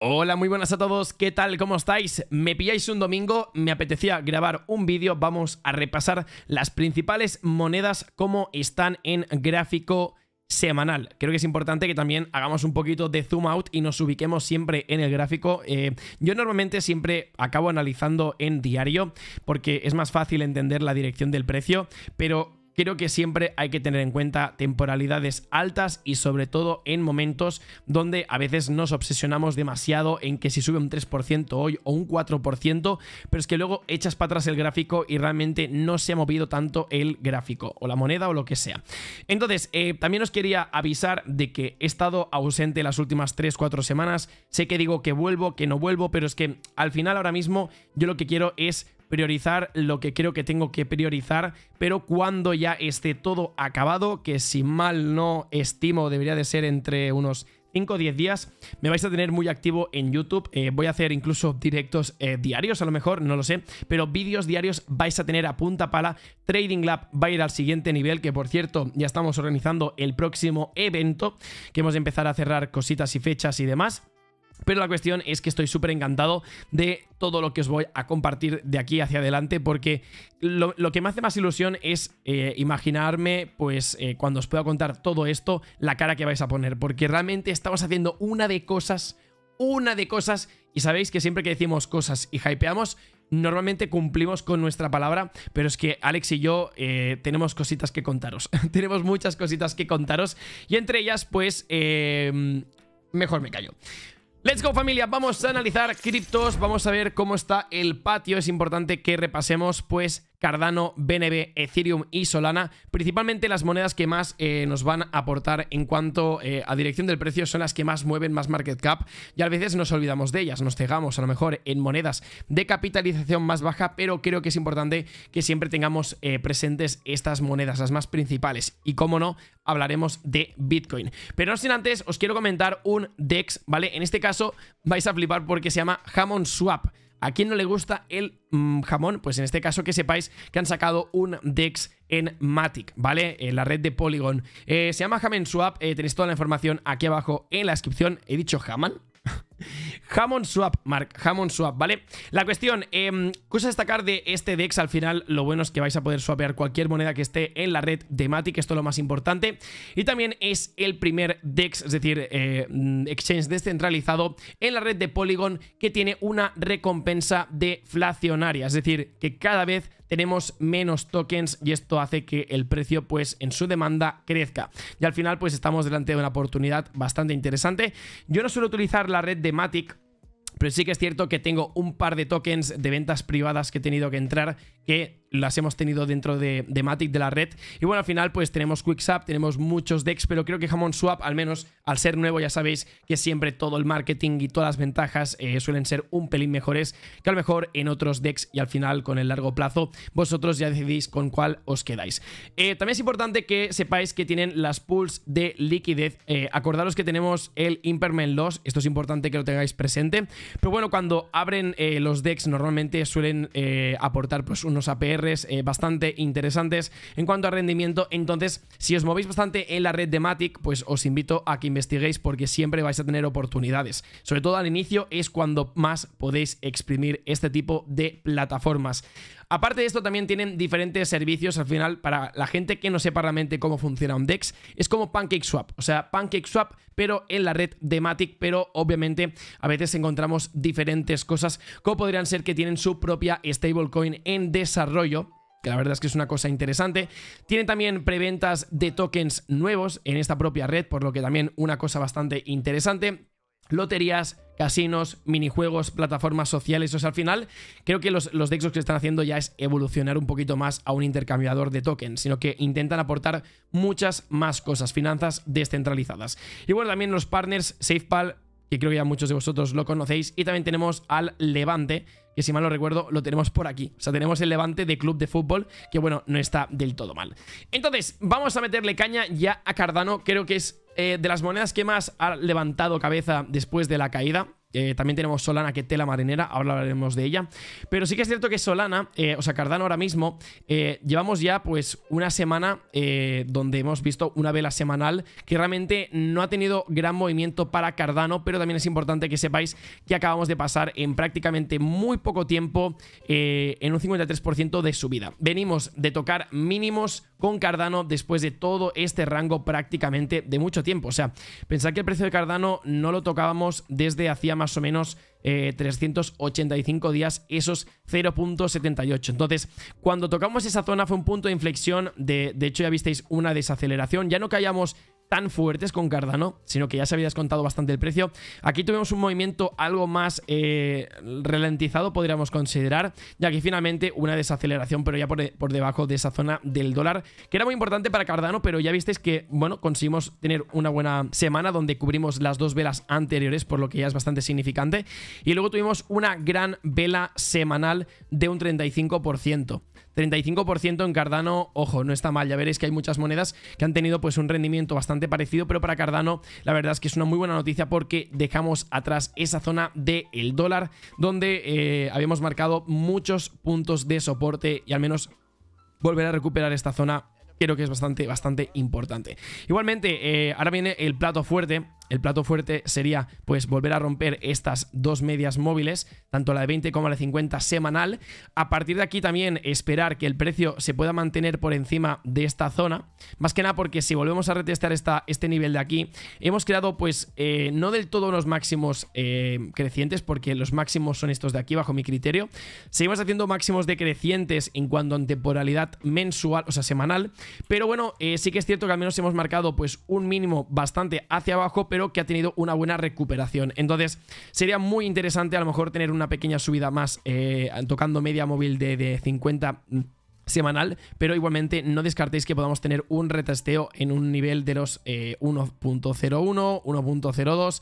Hola, muy buenas a todos, ¿qué tal? ¿Cómo estáis? Me pilláis un domingo, me apetecía grabar un vídeo, vamos a repasar las principales monedas, como están en gráfico semanal. Creo que es importante que también hagamos un poquito de zoom out y nos ubiquemos siempre en el gráfico. Eh, yo normalmente siempre acabo analizando en diario porque es más fácil entender la dirección del precio, pero creo que siempre hay que tener en cuenta temporalidades altas y sobre todo en momentos donde a veces nos obsesionamos demasiado en que si sube un 3% hoy o un 4%, pero es que luego echas para atrás el gráfico y realmente no se ha movido tanto el gráfico o la moneda o lo que sea. Entonces, eh, también os quería avisar de que he estado ausente las últimas 3-4 semanas. Sé que digo que vuelvo, que no vuelvo, pero es que al final ahora mismo yo lo que quiero es priorizar lo que creo que tengo que priorizar, pero cuando ya esté todo acabado, que si mal no estimo debería de ser entre unos 5 o 10 días me vais a tener muy activo en YouTube. Eh, voy a hacer incluso directos eh, diarios, a lo mejor, no lo sé, pero vídeos diarios vais a tener a punta pala. Trading Lab va a ir al siguiente nivel, que por cierto, ya estamos organizando el próximo evento, que hemos de empezar a cerrar cositas y fechas y demás. Pero la cuestión es que estoy súper encantado de todo lo que os voy a compartir de aquí hacia adelante porque lo, que me hace más ilusión es eh, imaginarme, pues eh, cuando os pueda contar todo esto, la cara que vais a poner porque realmente estamos haciendo una de cosas, una de cosas y sabéis que siempre que decimos cosas y hypeamos, normalmente cumplimos con nuestra palabra, pero es que Alex y yo eh, tenemos cositas que contaros. tenemos muchas cositas que contaros y entre ellas, pues, mejor me callo. Let's go familia, vamos a analizar criptos, vamos a ver cómo está el patio, es importante que repasemos pues Cardano, BNB, Ethereum y Solana. Principalmente las monedas que más eh, nos van a aportar en cuanto eh, a dirección del precio son las que más mueven más market cap y a veces nos olvidamos de ellas, nos cegamos a lo mejor en monedas de capitalización más baja, pero creo que es importante que siempre tengamos eh, presentes estas monedas, las más principales. Y cómo no, hablaremos de Bitcoin. Pero no sin antes, os quiero comentar un DEX, ¿vale? En este caso vais a flipar porque se llama Hammond Swap. ¿A quién no le gusta el mm, jamón? Pues en este caso que sepáis que han sacado un DEX en Matic, ¿vale? En eh, la red de Polygon. Eh, se llama Jamen Swap, eh, tenéis toda la información aquí abajo en la descripción. He dicho Haman, Hammond Swap, Mark, Hammond Swap, ¿vale? La cuestión, eh, cosa a destacar de este DEX al final, lo bueno es que vais a poder swapear cualquier moneda que esté en la red de Matic, esto es lo más importante. Y también es el primer DEX, es decir, eh, exchange descentralizado en la red de Polygon que tiene una recompensa deflacionaria, es decir, que cada vez tenemos menos tokens y esto hace que el precio pues en su demanda crezca. Y al final pues estamos delante de una oportunidad bastante interesante. Yo no suelo utilizar la red de Matic pero sí que es cierto que tengo un par de tokens de ventas privadas que he tenido que entrar que las hemos tenido dentro de, Matic, de la red. Y bueno, al final pues tenemos QuickSap, tenemos muchos decks, pero creo que Jamón Swap, al menos al ser nuevo, ya sabéis que siempre todo el marketing y todas las ventajas eh, suelen ser un pelín mejores que a lo mejor en otros decks y al final con el largo plazo vosotros ya decidís con cuál os quedáis. Eh, también es importante que sepáis que tienen las pools de liquidez. Eh, acordaros que tenemos el Imperman Loss, esto es importante que lo tengáis presente, pero bueno, cuando abren los decks normalmente suelen aportar pues unos APRs eh, bastante interesantes en cuanto a rendimiento. Entonces, si os movéis bastante en la red de Matic, pues os invito a que investiguéis porque siempre vais a tener oportunidades. Sobre todo al inicio es cuando más podéis exprimir este tipo de plataformas. Aparte de esto, también tienen diferentes servicios al final para la gente que no sepa realmente cómo funciona un DEX. Es como PancakeSwap, o sea, PancakeSwap, pero en la red de Matic, pero obviamente a veces encontramos diferentes cosas, como podrían ser que tienen su propia stablecoin en desarrollo, que la verdad es que es una cosa interesante. tienen también preventas de tokens nuevos en esta propia red, por lo que también una cosa bastante interesante loterías, casinos, minijuegos, plataformas sociales. O sea, al final creo que los, Dexos que están haciendo ya es evolucionar un poquito más a un intercambiador de tokens, sino que intentan aportar muchas más cosas, finanzas descentralizadas. Y bueno, también los partners SafePal, que creo que ya muchos de vosotros lo conocéis, y también tenemos al Levante, que si mal no recuerdo lo tenemos por aquí. O sea, tenemos el levante de club de fútbol, que bueno, no está del todo mal. Entonces, vamos a meterle caña ya a Cardano. Creo que es eh, de las monedas que más ha levantado cabeza después de la caída eh, también tenemos Solana, que tela marinera, ahora hablaremos de ella. Pero sí que es cierto que Solana, eh, o sea, Cardano ahora mismo, eh, llevamos ya pues una semana donde hemos visto una vela semanal que realmente no ha tenido gran movimiento para Cardano, pero también es importante que sepáis que acabamos de pasar en prácticamente muy poco tiempo en un 53% de subida. Venimos de tocar mínimos con Cardano después de todo este rango prácticamente de mucho tiempo. O sea, pensad que el precio de Cardano no lo tocábamos desde hacía más o menos 385 eh, días esos 0.78. Entonces, cuando tocamos esa zona fue un punto de inflexión, de, de hecho ya visteis una desaceleración, ya no callamos tan fuertes con Cardano, sino que ya se había descontado bastante el precio. Aquí tuvimos un movimiento algo más eh, ralentizado, podríamos considerar, ya que finalmente una desaceleración, pero ya por, por, debajo de esa zona del dólar, que era muy importante para Cardano, pero ya visteis que, bueno, conseguimos tener una buena semana donde cubrimos las dos velas anteriores, por lo que ya es bastante significante. Y luego tuvimos una gran vela semanal de un 35%. 35% en Cardano, ojo, no está mal, ya veréis que hay muchas monedas que han tenido pues un rendimiento bastante parecido, pero para Cardano la verdad es que es una muy buena noticia porque dejamos atrás esa zona del dólar donde eh, habíamos marcado muchos puntos de soporte y al menos volver a recuperar esta zona creo que es bastante, bastante importante. Igualmente, eh, ahora viene el plato fuerte el plato fuerte sería pues volver a romper estas dos medias móviles, tanto la de 20 como la de 50 semanal. A partir de aquí también esperar que el precio se pueda mantener por encima de esta zona, más que nada porque si volvemos a retestar esta, este nivel de aquí, hemos creado pues eh, no del todo unos máximos eh, crecientes, porque los máximos son estos de aquí bajo mi criterio. Seguimos haciendo máximos decrecientes en cuanto a temporalidad mensual, o sea, semanal, pero bueno, eh, sí que es cierto que al menos hemos marcado pues un mínimo bastante hacia abajo, que ha tenido una buena recuperación. Entonces, sería muy interesante a lo mejor tener una pequeña subida más eh, tocando media móvil de, de 50 mm, semanal, pero igualmente no descartéis que podamos tener un retesteo en un nivel de los 1.01, eh, 1.02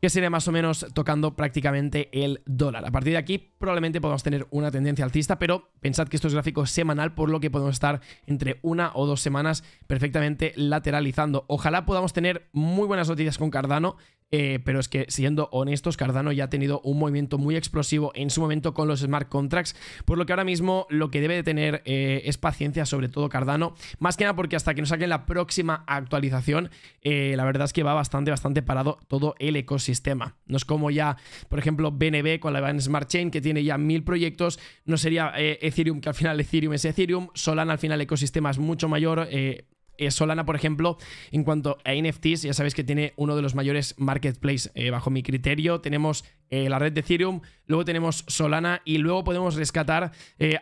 que sería más o menos tocando prácticamente el dólar. A partir de aquí probablemente podamos tener una tendencia alcista, pero pensad que esto es gráfico semanal, por lo que podemos estar entre una o dos semanas perfectamente lateralizando. Ojalá podamos tener muy buenas noticias con Cardano, eh, pero es que, siendo honestos, Cardano ya ha tenido un movimiento muy explosivo en su momento con los smart contracts, por lo que ahora mismo lo que debe de tener eh, es paciencia, sobre todo Cardano, más que nada porque hasta que nos saquen la próxima actualización, eh, la verdad es que va bastante, bastante parado todo el ecosistema. No es como ya, por ejemplo, BNB con la Smart Chain, que tiene ya mil proyectos, no sería Ethereum, que al final Ethereum es Ethereum, Solana al final el ecosistema es mucho mayor, eh, Solana, por ejemplo, en cuanto a NFTs, ya sabéis que tiene uno de los mayores marketplaces eh, bajo mi criterio. Tenemos eh, la red de Ethereum, luego tenemos Solana y luego podemos rescatar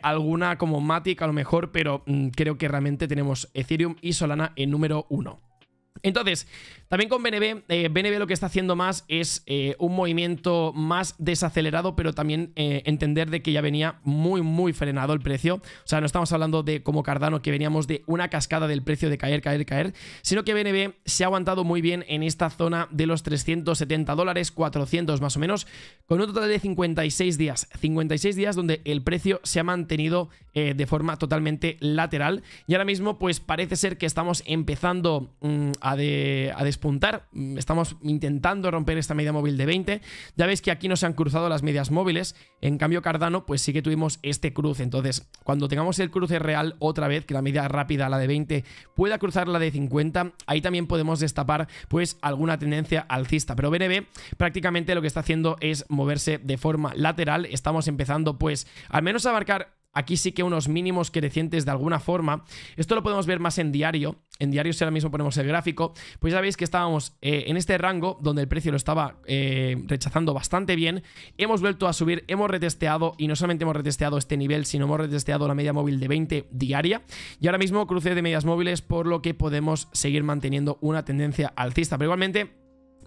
alguna como Matic a lo mejor, pero mm, creo que realmente tenemos Ethereum y Solana en número uno. Entonces, también con BNB, BNB eh, lo que está haciendo más es eh, un movimiento más desacelerado, pero también eh, entender de que ya venía muy, muy frenado el precio. O sea, no estamos hablando de como Cardano, que veníamos de una cascada del precio de caer, caer, caer, sino que BNB se ha aguantado muy bien en esta zona de los 370 dólares, 400 más o menos, con un total de 56 días. 56 días donde el precio se ha mantenido de forma totalmente lateral. Y ahora mismo, pues parece ser que estamos empezando mm, a a, despuntar. Mm, estamos intentando romper esta media móvil de 20. Ya veis que aquí no se han cruzado las medias móviles. En cambio, Cardano, pues sí que tuvimos este cruce. Entonces, cuando tengamos el cruce real otra vez, que la media rápida, la de 20, pueda cruzar la de 50, ahí también podemos destapar pues alguna tendencia alcista. Pero BNB prácticamente lo que está haciendo es moverse de forma lateral. Estamos empezando pues al menos a abarcar aquí sí que unos mínimos crecientes de alguna forma. Esto lo podemos ver más en diario. En diario, si ahora mismo ponemos el gráfico, pues ya veis que estábamos eh, en este rango donde el precio lo estaba eh, rechazando bastante bien. Hemos vuelto a subir, hemos retesteado y no solamente hemos retesteado este nivel, sino hemos retesteado la media móvil de 20 diaria. Y ahora mismo cruce de medias móviles, por lo que podemos seguir manteniendo una tendencia alcista. Pero igualmente,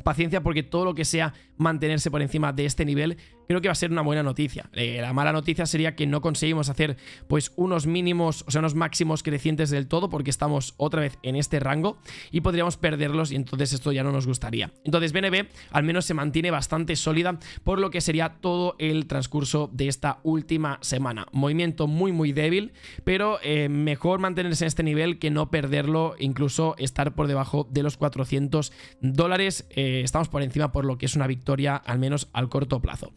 paciencia porque todo lo que sea mantenerse por encima de este nivel creo que va a ser una buena noticia. Eh, la mala noticia sería que no conseguimos hacer pues unos mínimos, o sea, unos máximos crecientes del todo porque estamos otra vez en este rango y podríamos perderlos y entonces esto ya no nos gustaría. Entonces BNB al menos se mantiene bastante sólida por lo que sería todo el transcurso de esta última semana. Movimiento muy muy débil, pero eh, mejor mantenerse en este nivel que no perderlo, incluso estar por debajo de los 400 dólares. Eh, estamos por encima por lo que es una victoria al menos al corto plazo.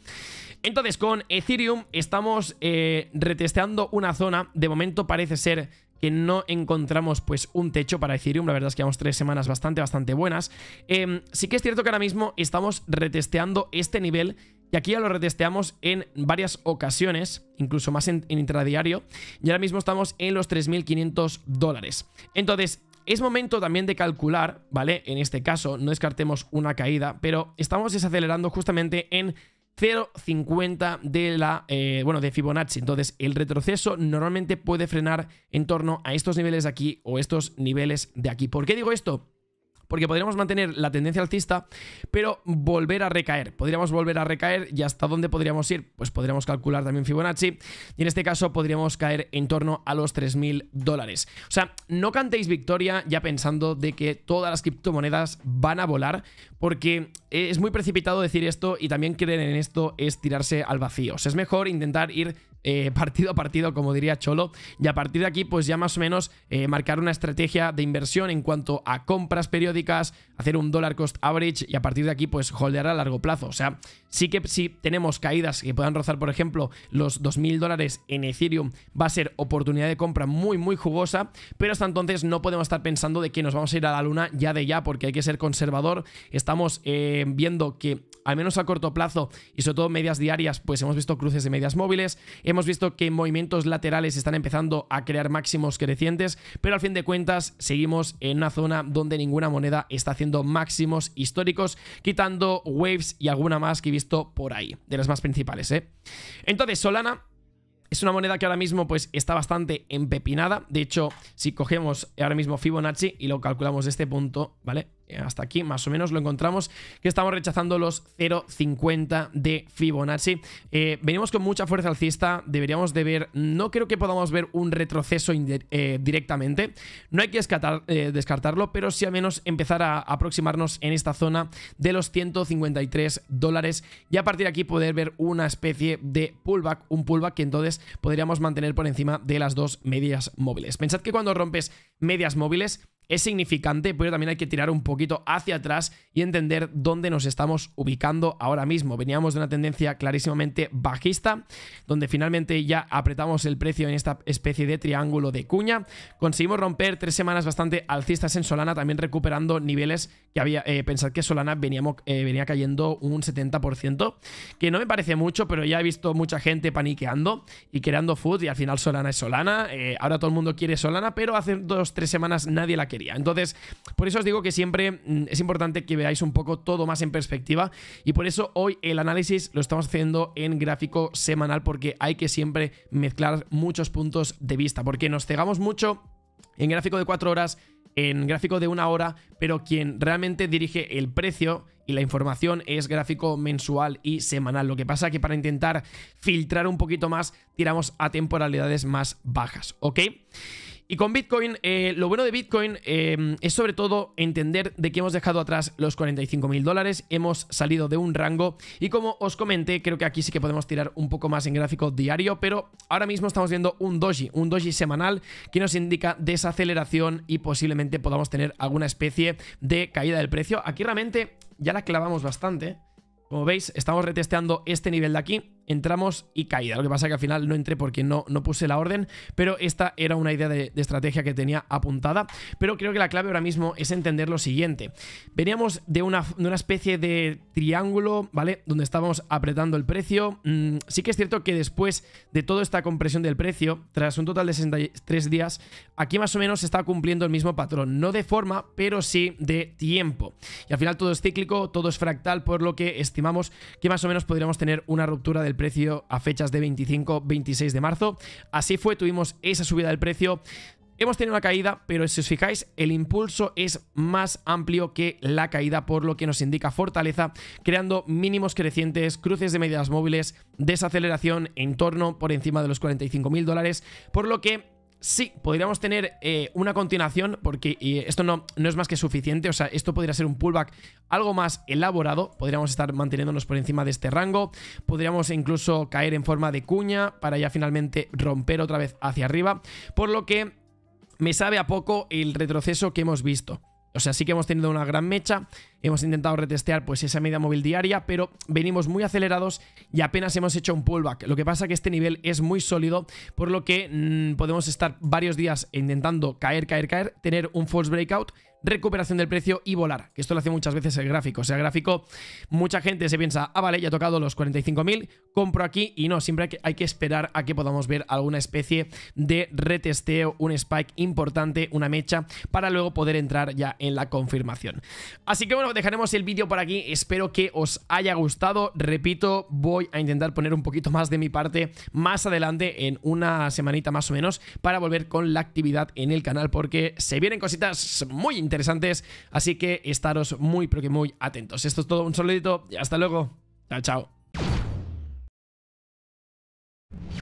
Entonces con Ethereum estamos eh, retesteando una zona, de momento parece ser que no encontramos pues un techo para Ethereum, la verdad es que llevamos tres semanas bastante, bastante buenas. Em, sí que es cierto que ahora mismo estamos retesteando este nivel y aquí ya lo retesteamos en varias ocasiones, incluso más en, intradiario, y ahora mismo estamos en los 3.500 dólares. Entonces, es momento también de calcular, ¿vale? En este caso, no descartemos una caída, pero estamos desacelerando justamente en 0,50 de la eh, bueno de Fibonacci. Entonces, el retroceso normalmente puede frenar en torno a estos niveles de aquí o estos niveles de aquí. ¿Por qué digo esto? porque podríamos mantener la tendencia alcista, pero volver a recaer. Podríamos volver a recaer y hasta dónde podríamos ir. Pues podríamos calcular también Fibonacci y en este caso podríamos caer en torno a los 3.000 dólares. O sea, no cantéis victoria ya pensando de que todas las criptomonedas van a volar, porque es muy precipitado decir esto y también creer en esto es tirarse al vacío. O sea, es mejor intentar ir eh, partido a partido, como diría Cholo, y a partir de aquí, pues ya más o menos eh, marcar una estrategia de inversión en cuanto a compras periódicas, hacer un dólar cost average y a partir de aquí, pues holdear a largo plazo. O sea, sí que si tenemos caídas que puedan rozar, por ejemplo, los 2.000 dólares en Ethereum, va a ser oportunidad de compra muy, muy jugosa, pero hasta entonces no podemos estar pensando de que nos vamos a ir a la luna ya de ya, porque hay que ser conservador. Estamos eh, viendo que al menos a corto plazo, y sobre todo medias diarias, pues hemos visto cruces de medias móviles, hemos visto que movimientos laterales están empezando a crear máximos crecientes, pero al fin de cuentas seguimos en una zona donde ninguna moneda está haciendo máximos históricos, quitando waves y alguna más que he visto por ahí, de las más principales, ¿eh? Entonces, Solana es una moneda que ahora mismo pues está bastante empepinada. De hecho, si cogemos ahora mismo Fibonacci y lo calculamos de este punto, ¿vale? Eh, hasta aquí más o menos lo encontramos, que estamos rechazando los 0,50 de Fibonacci. Eh, venimos con mucha fuerza alcista, deberíamos de ver, no creo que podamos ver un retroceso eh, directamente, no hay que descartarlo, pero sí al menos empezar a aproximarnos en esta zona de los 153 dólares y a partir de aquí poder ver una especie de pullback, un pullback que entonces podríamos mantener por encima de las dos medias móviles. Pensad que cuando rompes medias móviles, es significante, pero también hay que tirar un poquito hacia atrás y entender dónde nos estamos ubicando ahora mismo. Veníamos de una tendencia clarísimamente bajista, donde finalmente ya apretamos el precio en esta especie de triángulo de cuña. Conseguimos romper tres semanas bastante alcistas en Solana, también recuperando niveles que había... Eh, pensad que Solana veníamos, eh, venía cayendo un 70%, que no me parece mucho, pero ya he visto mucha gente paniqueando y creando food y al final Solana es Solana. Eh, ahora todo el mundo quiere Solana, pero hace dos, o tres semanas nadie la entonces, por eso os digo que siempre mm, es importante que veáis un poco todo más en perspectiva y por eso hoy el análisis lo estamos haciendo en gráfico semanal porque hay que siempre mezclar muchos puntos de vista, porque nos cegamos mucho en gráfico de 4 horas, en gráfico de una hora, pero quien realmente dirige el precio y la información es gráfico mensual y semanal. Lo que pasa que para intentar filtrar un poquito más, tiramos a temporalidades más bajas, ¿ok? Y con Bitcoin, eh, lo bueno de Bitcoin em, es sobre todo entender de que hemos dejado atrás los 45 mil dólares, hemos salido de un rango y como os comenté, creo que aquí sí que podemos tirar un poco más en gráfico diario, pero ahora mismo estamos viendo un doji, un doji semanal que nos indica desaceleración y posiblemente podamos tener alguna especie de caída del precio. Aquí realmente ya la clavamos bastante. Como veis, estamos retesteando este nivel de aquí entramos y caída. Lo que pasa que al final no entré porque no, puse la orden, pero esta era una idea de, estrategia que tenía apuntada. Pero creo que la clave ahora mismo es entender lo siguiente. Veníamos de una, especie de triángulo, ¿vale? Donde estábamos apretando el precio. Mm, sí que es cierto que después de toda esta compresión del precio, tras un total de 63 días, aquí más o menos se está cumpliendo el mismo patrón. No de forma, pero sí de tiempo. Y al final todo es cíclico, todo es fractal, por lo que estimamos que más o menos podríamos tener una ruptura del precio a fechas de 25-26 de marzo. Así fue, tuvimos esa subida del precio. Hemos tenido una caída, pero si os fijáis, el impulso es más amplio que la caída, por lo que nos indica fortaleza, creando mínimos crecientes, cruces de medidas móviles, desaceleración en torno por encima de los 45 mil dólares, por lo que Sí, podríamos tener eh, una continuación porque esto no, no es más que suficiente. O sea, esto podría ser un pullback algo más elaborado. Podríamos estar manteniéndonos por encima de este rango. Podríamos incluso caer en forma de cuña para ya finalmente romper otra vez hacia arriba. Por lo que me sabe a poco el retroceso que hemos visto. O sea, sí que hemos tenido una gran mecha, hemos intentado retestear pues esa media móvil diaria, pero venimos muy acelerados y apenas hemos hecho un pullback. Lo que pasa es que este nivel es muy sólido, por lo que mm, podemos estar varios días intentando caer, caer, caer, tener un false breakout, recuperación del precio y volar. Que esto lo hace muchas veces el gráfico. O sea, el gráfico, mucha gente se piensa, ah, vale, ya ha tocado los 45.000, compro aquí y no, siempre hay que, hay que esperar a que podamos ver alguna especie de retesteo, un spike importante, una mecha, para luego poder entrar ya en la confirmación. Así que bueno, dejaremos el vídeo por aquí, espero que os haya gustado, repito, voy a intentar poner un poquito más de mi parte más adelante, en una semanita más o menos, para volver con la actividad en el canal, porque se vienen cositas muy interesantes interesantes. Así que estaros muy, pero muy atentos. Esto es todo, un saludito y hasta luego. Chao, chao.